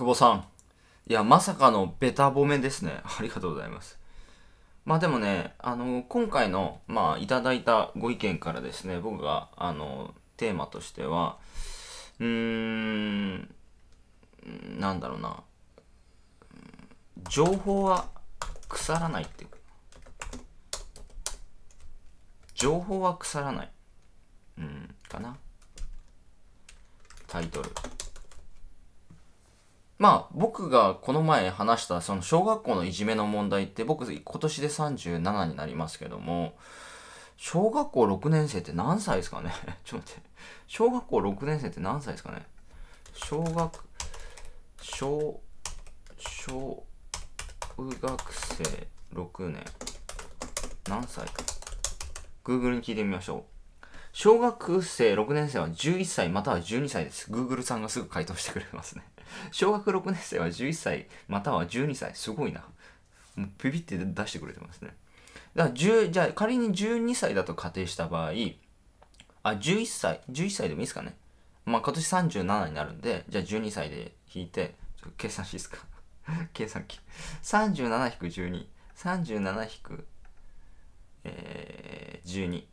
久保さん。いや、まさかのベタ褒めですね。ありがとうございます。まあでもね、あの、今回の、まあ、いただいたご意見からですね、僕が、あの、テーマとしては、うーん、なんだろうな、情報は腐らないっていう。情報は腐らない。うん、かな。タイトル。まあ僕がこの前話したその小学校のいじめの問題って僕今年で37になりますけども小学校6年生って何歳ですかね ちょっと待って小学校6年生って何歳ですかね小学小小学生6年何歳か Google に聞いてみましょう小学生6年生は11歳または12歳です。Google さんがすぐ回答してくれますね。小学6年生は11歳または12歳。すごいな。ピピって出してくれてますね。だから10、じゃあ仮に12歳だと仮定した場合、あ、11歳、11歳でもいいですかね。まあ今年37になるんで、じゃあ12歳で引いて、計算していいですか。計算機。37-12。37-12。えー、12。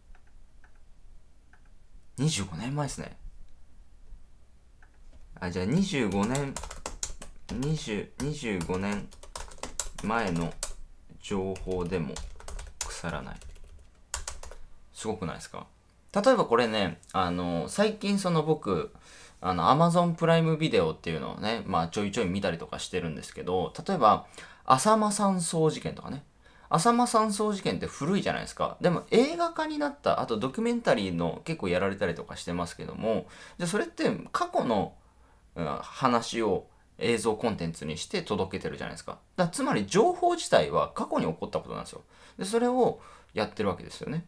25年前ですね。あ、じゃあ25年、20、25年前の情報でも腐らない。すごくないですか例えばこれね、あの、最近その僕、あの、Amazon プライムビデオっていうのをね、まあちょいちょい見たりとかしてるんですけど、例えば、浅間山荘事件とかね、浅間山荘事件って古いじゃないですか。でも映画化になった、あとドキュメンタリーの結構やられたりとかしてますけども、じゃそれって過去の、うん、話を映像コンテンツにして届けてるじゃないですか。だつまり情報自体は過去に起こったことなんですよ。で、それをやってるわけですよね。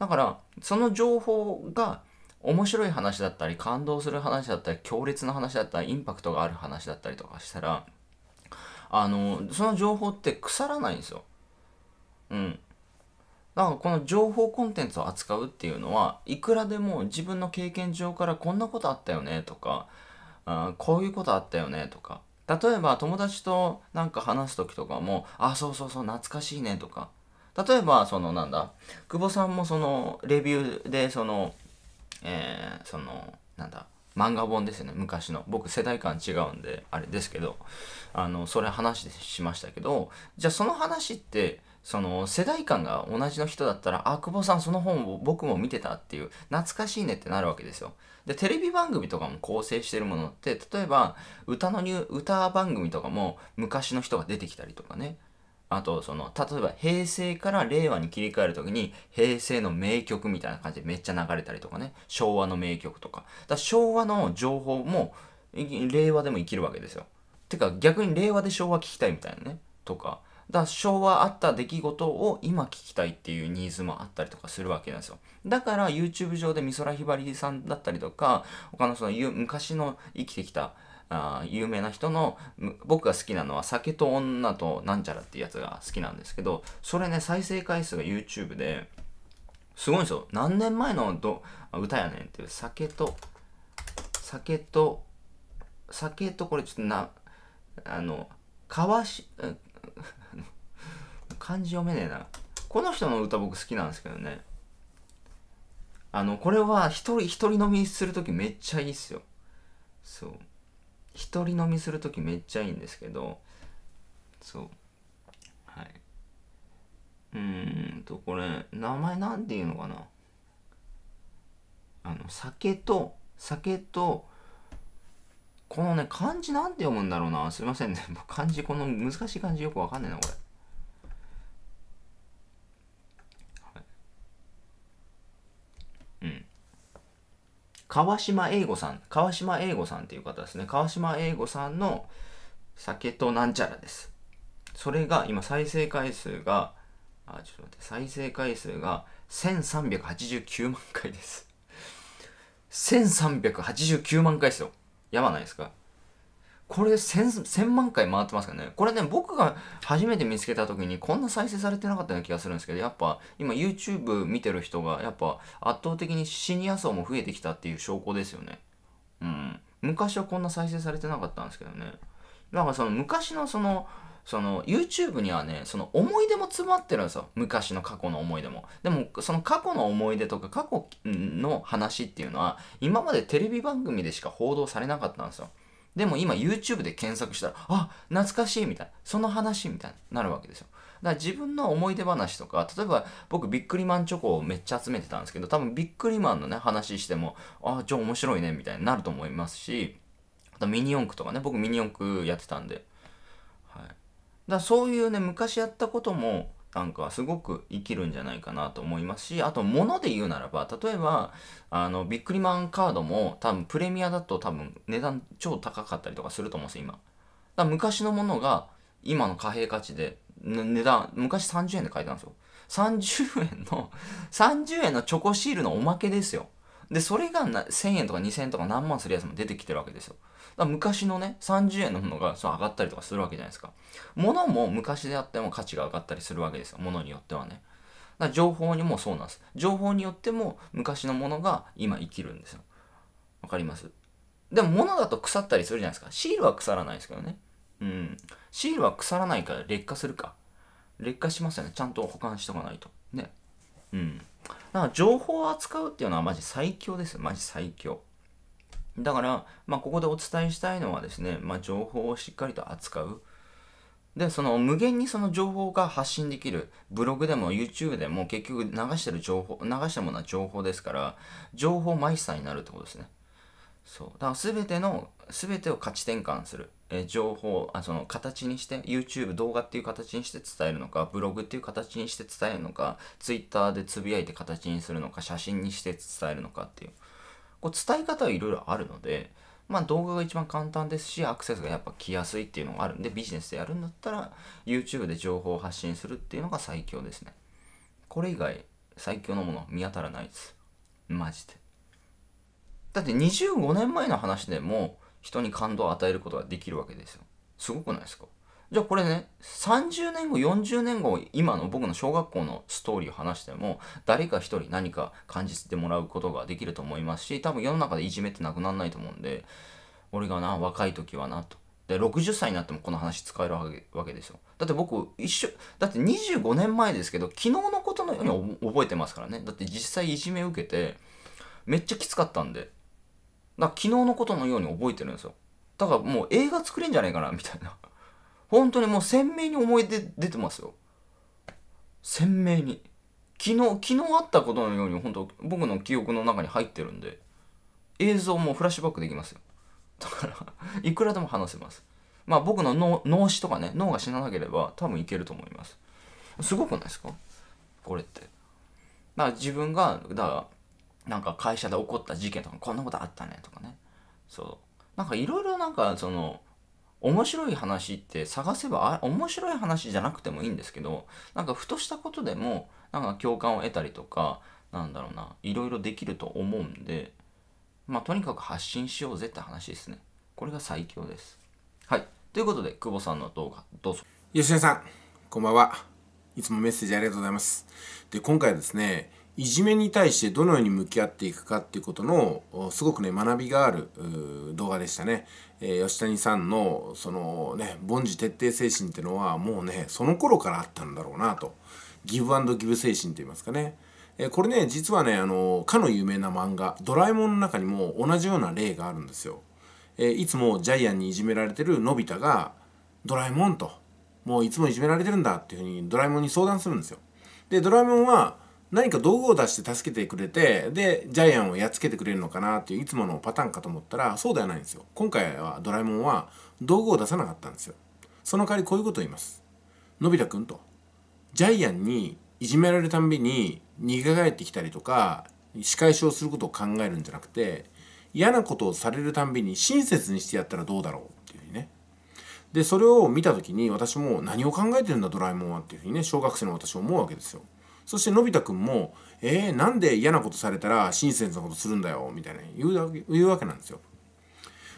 だから、その情報が面白い話だったり、感動する話だったり、強烈な話だったり、インパクトがある話だったりとかしたら、あの、その情報って腐らないんですよ。うん。だからこの情報コンテンツを扱うっていうのはいくらでも自分の経験上からこんなことあったよねとかあこういうことあったよねとか例えば友達となんか話す時とかもあそうそうそう懐かしいねとか例えばそのなんだ久保さんもそのレビューでそのえー、そのなんだ漫画本ですよね昔の僕世代間違うんであれですけどあのそれ話しましたけどじゃあその話ってその世代間が同じの人だったら、あ、久保さんその本を僕も見てたっていう、懐かしいねってなるわけですよ。で、テレビ番組とかも構成してるものって、例えば歌のニュ歌番組とかも昔の人が出てきたりとかね。あと、その、例えば平成から令和に切り替えるときに、平成の名曲みたいな感じでめっちゃ流れたりとかね、昭和の名曲とか。だ昭和の情報も、令和でも生きるわけですよ。てか、逆に令和で昭和聞きたいみたいなね、とか。だ昭和あった出来事を今聞きたいっていうニーズもあったりとかするわけなんですよ。だから YouTube 上で美空ひばりさんだったりとか、他のその昔の生きてきたあ有名な人の僕が好きなのは「酒と女となんちゃら」っていうやつが好きなんですけどそれね再生回数が YouTube ですごいんですよ何年前のど歌やねんっていう酒と酒と酒とこれちょっとなあの川し漢字読めねえなこの人の歌僕好きなんですけどねあのこれは一人一人飲みする時めっちゃいいっすよそう一人飲みする時めっちゃいいんですけどそうはいうーんとこれ名前何て言うのかなあの酒と酒とこのね漢字なんて読むんだろうなすいませんね 漢字この難しい漢字よくわかんねえなこれ川島英吾さん、川島英吾さんっていう方ですね。川島英吾さんの酒となんちゃらです。それが今再生回数が、あ、ちょっと待って、再生回数が1389万回です。1389万回ですよ。やばないですかこれ1000万回回ってますかね。これね、僕が初めて見つけた時にこんな再生されてなかったような気がするんですけど、やっぱ今 YouTube 見てる人がやっぱ圧倒的にシニア層も増えてきたっていう証拠ですよね。うん。昔はこんな再生されてなかったんですけどね。だからその昔のその、その YouTube にはね、その思い出も詰まってるんですよ。昔の過去の思い出も。でも、その過去の思い出とか過去の話っていうのは、今までテレビ番組でしか報道されなかったんですよ。でも今 YouTube で検索したら、あ、懐かしいみたいな、その話みたいになるわけですよ。だから自分の思い出話とか、例えば僕ビックリマンチョコをめっちゃ集めてたんですけど、多分ビックリマンのね、話しても、あ、ちょ、面白いね、みたいになると思いますし、あとミニ四駆とかね、僕ミニ四駆やってたんで、はい。だそういうね、昔やったことも、なんかすごく生きるんじゃないかなと思いますしあと物で言うならば例えばあのビックリマンカードも多分プレミアだと多分値段超高かったりとかすると思うんですよ今だ昔のものが今の貨幣価値で値段昔30円で買えたんですよ30円の30円 のチョコシールのおまけですよでそれが1000円とか2000円とか何万するやつも出てきてるわけですよだ昔のね、30円のものがそう上がったりとかするわけじゃないですか。物も昔であっても価値が上がったりするわけですよ。物によってはね。だ情報にもそうなんです。情報によっても昔のものが今生きるんですよ。わかりますでも物だと腐ったりするじゃないですか。シールは腐らないですけどね。うん。シールは腐らないから劣化するか。劣化しますよね。ちゃんと保管しとかないと。ね。うん。だから情報を扱うっていうのはマジ最強ですよ。マジ最強。だから、まあ、ここでお伝えしたいのはですね、まあ、情報をしっかりと扱う。で、その無限にその情報が発信できる。ブログでも YouTube でも結局流してる情報、流したものは情報ですから、情報マイスターになるってことですね。そう。だから全ての、全てを価値転換する。え情報あその形にして YouTube 動画っていう形にして伝えるのかブログっていう形にして伝えるのか Twitter でつぶやいて形にするのか写真にして伝えるのかっていうこう伝え方はいろいろあるので、まあ、動画が一番簡単ですしアクセスがやっぱ来やすいっていうのがあるんでビジネスでやるんだったら YouTube で情報を発信するっていうのが最強ですねこれ以外最強のもの見当たらないですマジでだって25年前の話でも人に感動を与えることができるわけですよすごくないですかじゃあこれね、30年後、40年後、今の僕の小学校のストーリーを話しても、誰か一人何か感じてもらうことができると思いますし、多分世の中でいじめってなくならないと思うんで、俺がな、若い時はな、と。で、60歳になってもこの話使えるわけですよ。だって僕、一緒、だって25年前ですけど、昨日のことのように覚えてますからね。だって実際いじめ受けて、めっちゃきつかったんで。だから昨日のことのように覚えてるんですよ。だからもう映画作れんじゃないかな、みたいな。本当にもう鮮明に思い出出てますよ鮮明に昨日昨日あったことのように本当僕の記憶の中に入ってるんで映像もフラッシュバックできますよだから いくらでも話せますまあ僕の脳脳死とかね脳が死ななければ多分いけると思いますすごくないですかこれってまあ自分がだからなんか会社で起こった事件とかこんなことあったねとかねそうなんかいろいろなんかその面白い話って探せばあ面白い話じゃなくてもいいんですけどなんかふとしたことでもなんか共感を得たりとかなんだろうないろいろできると思うんでまあとにかく発信しようぜって話ですねこれが最強ですはいということで久保さんの動画どうぞ吉田さんこんばんはいつもメッセージありがとうございますで今回はですねいじめに対してどのように向き合っていくかっていうことのすごくね学びがある動画でしたね、えー、吉谷さんのそのね凡事徹底精神ってのはもうねその頃からあったんだろうなとギブアンドギブ精神と言いますかね、えー、これね実はねあのかの有名な漫画「ドラえもん」の中にも同じような例があるんですよ、えー、いつもジャイアンにいじめられてるのび太が「ドラえもん」と「もういつもいじめられてるんだ」っていうふうにドラえもんに相談するんですよでドラえもんは何か道具を出して助けてくれてでジャイアンをやっつけてくれるのかなっていういつものパターンかと思ったらそうではないんですよ今回はドラえもんは道具を出さなかったんですよその代わりこういうことを言いますのび太くんとジャイアンにいじめられるたんびに逃げ返ってきたりとか仕返しをすることを考えるんじゃなくて嫌なことをされるたんびに親切にしてやったらどうだろうっていうふうにねでそれを見た時に私も何を考えてるんだドラえもんはっていうふうにね小学生の私思うわけですよそしてのび太くんも「えー、なんで嫌なことされたら親切なことするんだよ」みたいな言う言うわけなんですよ。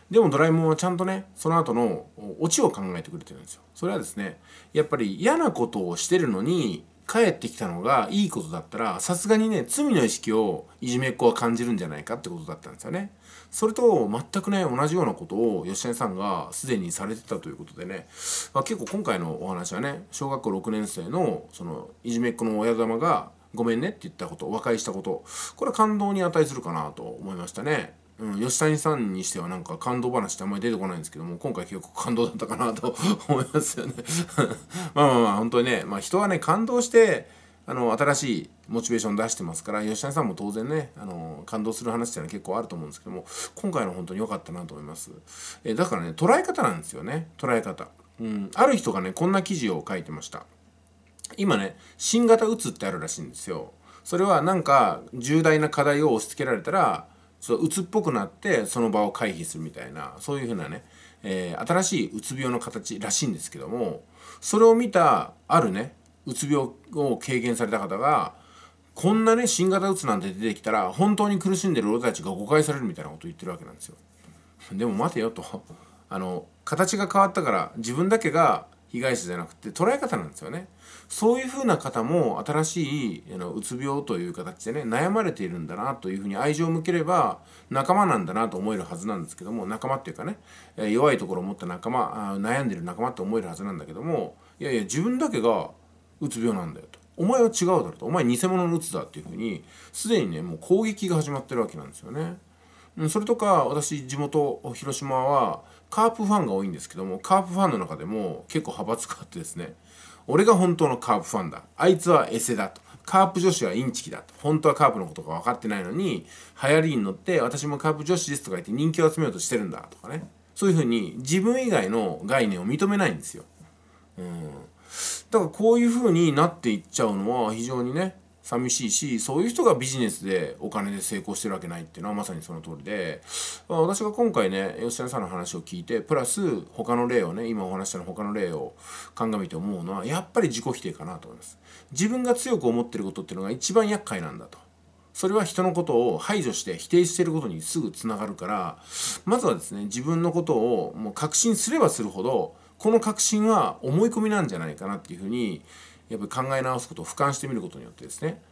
でもドラえもんはちゃんとねその後のオチを考えてくれてるんですよ。それはですねやっぱり嫌なことをしてるのに帰ってきたのがいいことだったらさすがにね罪の意識をいじめっ子は感じるんじゃないかってことだったんですよね。それと全くね同じようなことを吉谷さんがすでにされてたということでね、まあ、結構今回のお話はね小学校6年生のそのいじめっ子の親玉が「ごめんね」って言ったこと和解したことこれは感動に値するかなと思いましたね。うん、吉谷さんにしてはなんか感動話ってあんまり出てこないんですけども今回結構感動だったかなと 思いますよね まあまあまあ本当にね、まあ、人はね感動してあの新しいモチベーション出してますから吉谷さんも当然ねあの感動する話っていうのは結構あると思うんですけども今回の本当に良かったなと思います、えだからね捉え方なんですよね捉え方、うん、ある人がねこんな記事を書いてました今ね新型うつってあるらしいんですよそれはなんか重大な課題を押し付けられたらそう鬱っぽくなってその場を回避するみたいなそういうふうなね、えー、新しいうつ病の形らしいんですけどもそれを見たあるねうつ病を軽減された方がこんなね新型うつなんて出てきたら本当に苦しんでる俺たちが誤解されるみたいなことを言ってるわけなんですよ。でも待てよとあの形が変わったから自分だけが被害者じゃなくて捉え方なんですよねそういうふうな方も新しいあのうつ病という形でね悩まれているんだなというふうに愛情を向ければ仲間なんだなと思えるはずなんですけども仲間っていうかね弱いところを持った仲間悩んでる仲間って思えるはずなんだけどもいやいや自分だけがうつ病なんだよと。お前は違うだろとお前偽物のうつだっていうふうにすでにねもう攻撃が始まってるわけなんですよね。それとか私地元広島はカープファンが多いんですけども、カープファンの中でも結構派閥があってですね、俺が本当のカープファンだ。あいつはエセだと。カープ女子はインチキだと。本当はカープのことが分かってないのに、流行りに乗って、私もカープ女子ですとか言って人気を集めようとしてるんだとかね。そういうふうに自分以外の概念を認めないんですよ。うん。だからこういうふうになっていっちゃうのは非常にね、寂しいしそういう人がビジネスでお金で成功してるわけないっていうのはまさにその通りで、あ、私が今回ね吉田さんの話を聞いてプラス他の例をね今お話したの他の例を鑑みて思うのはやっぱり自己否定かなと思います自分が強く思ってることっていうのが一番厄介なんだとそれは人のことを排除して否定してることにすぐつながるからまずはですね自分のことをもう確信すればするほどこの確信は思い込みなんじゃないかなっていうふうにやっぱり考え直すことを俯瞰してみることによってですね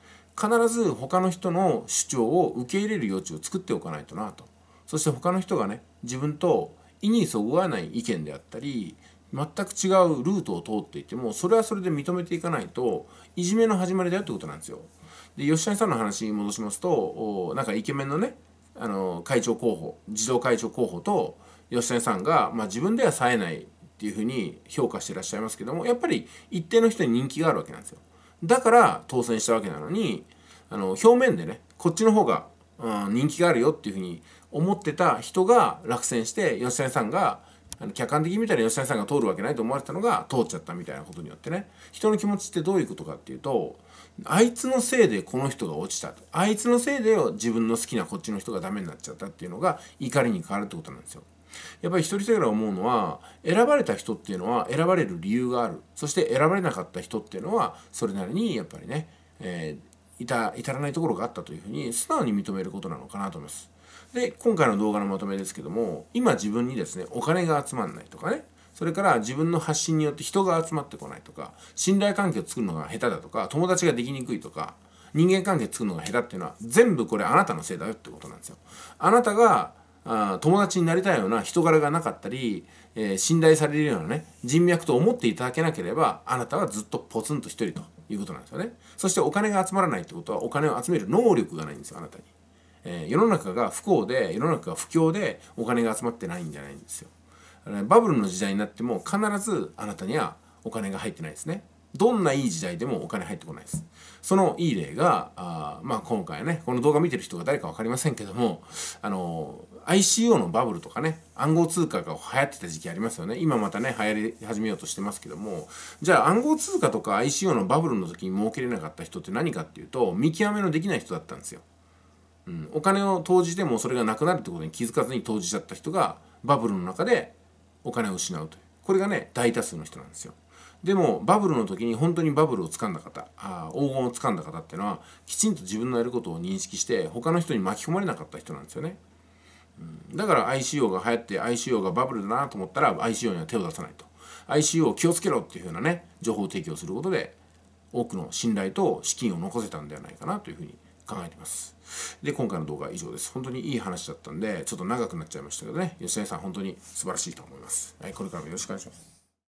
必ず他の人の主張を受け入れる余地を作っておかないとなとそして他の人がね自分と意にそぐわない意見であったり全く違うルートを通っていてもそれはそれで認めていかないといじめの始まりだよってことなんですよ。で吉谷さんの話に戻しますとなんかイケメンのねあの会長候補児童会長候補と吉谷さんが、まあ、自分では冴えないっていうふうに評価してらっしゃいますけどもやっぱり一定の人に人気があるわけなんですよだから当選したわけなのにあの表面でねこっちの方が、うん、人気があるよっていうふうに思ってた人が落選して吉谷さんが客観的に見たら吉谷さんが通るわけないと思われたのが通っちゃったみたいなことによってね人の気持ちってどういうことかっていうとあいつのせいでこの人が落ちたあいつのせいで自分の好きなこっちの人がダメになっちゃったっていうのが怒りに変わるってことなんですよ。やっぱり一人一人が思うのは選ばれた人っていうのは選ばれる理由があるそして選ばれなかった人っていうのはそれなりにやっぱりね、えー、いた至らないところがあったというふうに素直に認めることなのかなと思います。で今回の動画のまとめですけども今自分にですねお金が集まんないとかねそれから自分の発信によって人が集まってこないとか信頼関係を作るのが下手だとか友達ができにくいとか人間関係作るのが下手っていうのは全部これあなたのせいだよってことなんですよ。あなたがあ友達になりたいような人柄がなかったり、えー、信頼されるようなね人脈と思っていただけなければあなたはずっとポツンと一人ということなんですよねそしてお金が集まらないってことはお金を集める能力がないんですよあなたに、えー、世の中が不幸で世の中が不況でお金が集まってないんじゃないんですよバブルの時代になっても必ずあなたにはお金が入ってないですねどんないい時代でもお金入ってこないです。そのいい例が、あまあ今回ね、この動画見てる人が誰か分かりませんけども、あのー、ICO のバブルとかね、暗号通貨が流行ってた時期ありますよね。今またね、流行り始めようとしてますけども、じゃあ暗号通貨とか ICO のバブルの時に儲けれなかった人って何かっていうと、見極めのできない人だったんですよ。うん、お金を投じてもそれがなくなるってことに気づかずに投じちゃった人が、バブルの中でお金を失うという。これがね、大多数の人なんですよ。でもバブルの時に本当にバブルをつかんだ方あ黄金をつかんだ方っていうのはきちんと自分のやることを認識して他の人に巻き込まれなかった人なんですよね。うん、だから ICO が流行って ICO がバブルだなと思ったら ICO には手を出さないと ICO を気をつけろっていうようなね情報提供することで多くの信頼と資金を残せたんではないかなというふうに考えています。で、今回の動画は以上です。本当にいい話だったんで、ちょっと長くなっちゃいましたけどね、吉谷さん、本当に素晴らしいと思います。はい、これからもよろしくお願いします。